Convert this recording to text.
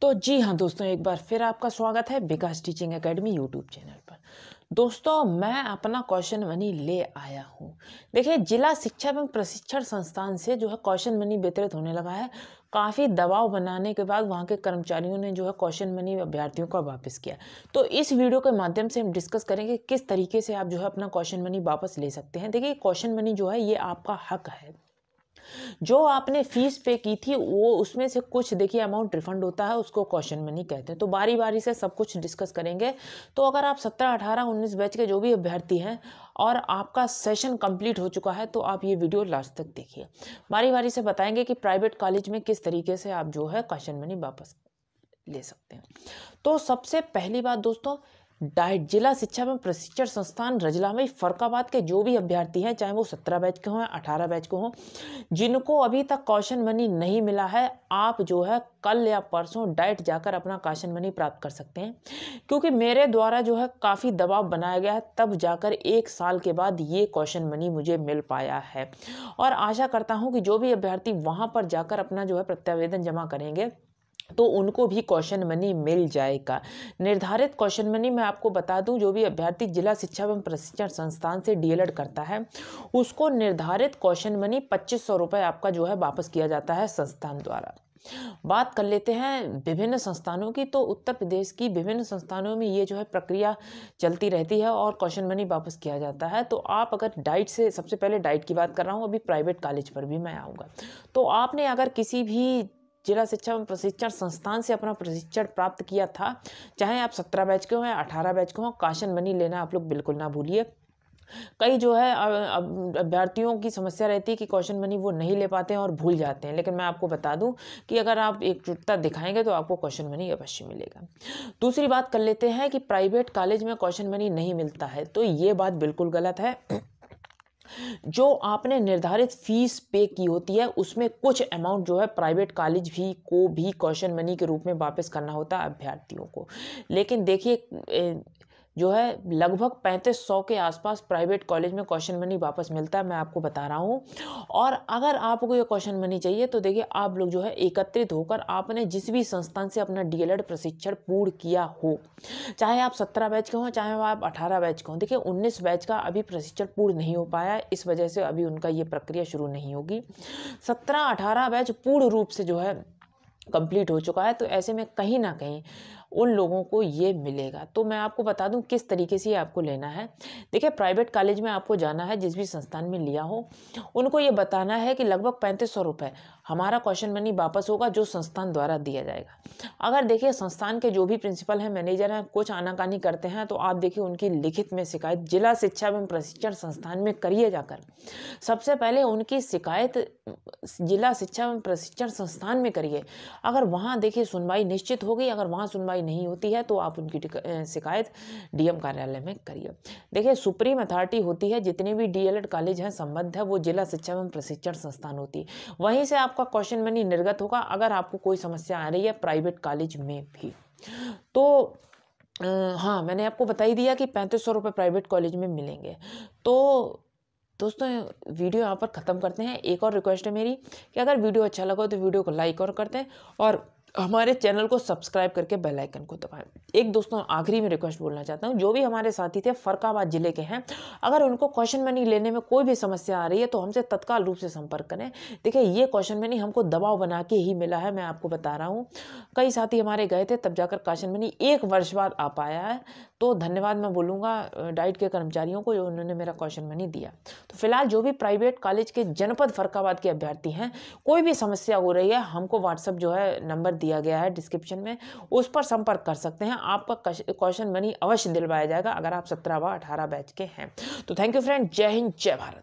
तो जी हाँ दोस्तों एक बार फिर आपका स्वागत है Vikas teaching academy YouTube channel पर दोस्तों मैं अपना क्वेश्चन मनी ले आया हूँ देखिए जिला शिक्षा एवं प्रशिक्षण संस्थान से जो है क्वेश्चन मनी वितरित होने लगा है काफ़ी दबाव बनाने के बाद वहाँ के कर्मचारियों ने जो है क्वेश्चन मनी अभ्यर्थियों का वापस किया तो इस वीडियो के माध्यम से हम डिस्कस करेंगे किस तरीके से आप जो है अपना क्वेश्चन मनी वापस ले सकते हैं देखिए क्वेश्चन मनी जो है ये आपका हक है जो आपने फ़ीस पे की थी वो उसमें से कुछ देखिए अमाउंट रिफंड होता है उसको क्वेश्चन मनी कहते हैं तो बारी बारी से सब कुछ डिस्कस करेंगे तो अगर आप सत्रह अठारह उन्नीस बैच के जो भी अभ्यर्थी हैं और आपका सेशन कंप्लीट हो चुका है तो आप ये वीडियो लास्ट तक देखिए बारी बारी से बताएंगे कि प्राइवेट कॉलेज में किस तरीके से आप जो है क्वेश्चन मनी वापस ले सकते हैं तो सबसे पहली बात दोस्तों डाइट जिला शिक्षा एवं प्रशिक्षण संस्थान रजला में फरकाबाद के जो भी अभ्यर्थी हैं चाहे वो सत्रह बैच के हों या अठारह बैच के हों जिनको अभी तक कौशन मनी नहीं मिला है आप जो है कल या परसों डाइट जाकर अपना कौशन मनी प्राप्त कर सकते हैं क्योंकि मेरे द्वारा जो है काफ़ी दबाव बनाया गया है तब जाकर एक साल के बाद ये कौशन मनी मुझे मिल पाया है और आशा करता हूँ कि जो भी अभ्यर्थी वहाँ पर जाकर अपना जो है प्रत्यावेदन जमा करेंगे तो उनको भी क्वेश्चन मनी मिल जाएगा निर्धारित क्वेश्चन मनी मैं आपको बता दूं जो भी अभ्यर्थी जिला शिक्षा एवं प्रशिक्षण संस्थान से डीएलएड करता है उसको निर्धारित क्वेश्चन मनी पच्चीस सौ रुपये आपका जो है वापस किया जाता है संस्थान द्वारा बात कर लेते हैं विभिन्न संस्थानों की तो उत्तर प्रदेश की विभिन्न संस्थानों में ये जो है प्रक्रिया चलती रहती है और क्वेश्चन मनी वापस किया जाता है तो आप अगर डाइट से सबसे पहले डाइट की बात कर रहा हूँ अभी प्राइवेट कॉलेज पर भी मैं आऊँगा तो आपने अगर किसी भी जिला शिक्षा में प्रशिक्षण संस्थान से अपना प्रशिक्षण प्राप्त किया था चाहे आप सत्रह बैच के हों या अठारह बैच के हों काशन मनी लेना आप लोग बिल्कुल ना भूलिए कई जो है अभ्यर्थियों की समस्या रहती है कि क्वेश्चन मनी वो नहीं ले पाते हैं और भूल जाते हैं लेकिन मैं आपको बता दूं कि अगर आप एकजुटता दिखाएंगे तो आपको क्वेश्चन मनी अवश्य मिलेगा दूसरी बात कर लेते हैं कि प्राइवेट कॉलेज में क्वेश्चन मनी नहीं मिलता है तो ये बात बिल्कुल गलत है जो आपने निर्धारित फीस पे की होती है उसमें कुछ अमाउंट जो है प्राइवेट कॉलेज भी को भी क्वेश्चन मनी के रूप में वापस करना होता है अभ्यर्थियों को लेकिन देखिए जो है लगभग पैंतीस सौ के आसपास प्राइवेट कॉलेज में क्वेश्चन मनी वापस मिलता है मैं आपको बता रहा हूँ और अगर आपको ये क्वेश्चन मनी चाहिए तो देखिए आप लोग जो है एकत्रित होकर आपने जिस भी संस्थान से अपना डी प्रशिक्षण पूर्ण किया हो चाहे आप सत्रह बैच के हों चाहे आप अठारह बैच के हों देखिए उन्नीस बैच का अभी प्रशिक्षण पूर्ण नहीं हो पाया इस वजह से अभी उनका ये प्रक्रिया शुरू नहीं होगी सत्रह अठारह बैच पूर्ण रूप से जो है कंप्लीट हो चुका है तो ऐसे में कहीं ना कहीं उन लोगों को ये मिलेगा तो मैं आपको बता दूं किस तरीके से आपको लेना है देखिए प्राइवेट कॉलेज में आपको जाना है जिस भी संस्थान में लिया हो उनको ये बताना है कि लगभग पैंतीस सौ रुपये हमारा क्वेश्चन मनी वापस होगा जो संस्थान द्वारा दिया जाएगा अगर देखिए संस्थान के जो भी प्रिंसिपल हैं मैनेजर हैं कुछ आनाकानी करते हैं तो आप देखिए उनकी लिखित में शिकायत जिला शिक्षा एवं प्रशिक्षण संस्थान में करिए जाकर सबसे पहले उनकी शिकायत जिला शिक्षा एवं प्रशिक्षण संस्थान में करिए अगर वहाँ देखिए सुनवाई निश्चित होगी अगर वहाँ सुनवाई सुनवाई नहीं होती है तो आप उनकी शिकायत डीएम कार्यालय में करिए देखिए सुप्रीम अथॉरिटी होती है जितने भी डीएलएड कॉलेज हैं संबद्ध है वो जिला शिक्षा एवं प्रशिक्षण संस्थान होती है वहीं से आपका क्वेश्चन मनी निर्गत होगा अगर आपको कोई समस्या आ रही है प्राइवेट कॉलेज में भी तो आ, हाँ मैंने आपको बता ही दिया कि पैंतीस सौ रुपये प्राइवेट कॉलेज में मिलेंगे तो दोस्तों वीडियो यहाँ पर ख़त्म करते हैं एक और रिक्वेस्ट है मेरी कि अगर वीडियो अच्छा लगा तो वीडियो को लाइक और करते हैं और हमारे चैनल को सब्सक्राइब करके बेल आइकन को दबाएं एक दोस्तों आखिरी में रिक्वेस्ट बोलना चाहता हूँ जो भी हमारे साथी थे फरकाबाद ज़िले के हैं अगर उनको क्वेश्चन मनी लेने में कोई भी समस्या आ रही है तो हमसे तत्काल रूप से संपर्क करें देखिए ये क्वेश्चन मनी हमको दबाव बना के ही मिला है मैं आपको बता रहा हूँ कई साथी हमारे गए थे तब जाकर क्वेश्चन मनी एक वर्ष बाद आ पाया है तो धन्यवाद मैं बोलूँगा डाइट के कर्मचारियों को जो उन्होंने मेरा क्वेश्चन मनी दिया तो फिलहाल जो भी प्राइवेट कॉलेज के जनपद फरकाबाद के अभ्यर्थी हैं कोई भी समस्या हो रही है हमको व्हाट्सअप जो है नंबर दिया गया है डिस्क्रिप्शन में उस पर संपर्क कर सकते हैं आपका क्वेश्चन मनी अवश्य दिलवाया जाएगा अगर आप सत्रह व अठारह बैच के हैं तो थैंक यू फ्रेंड जय हिंद जय भारत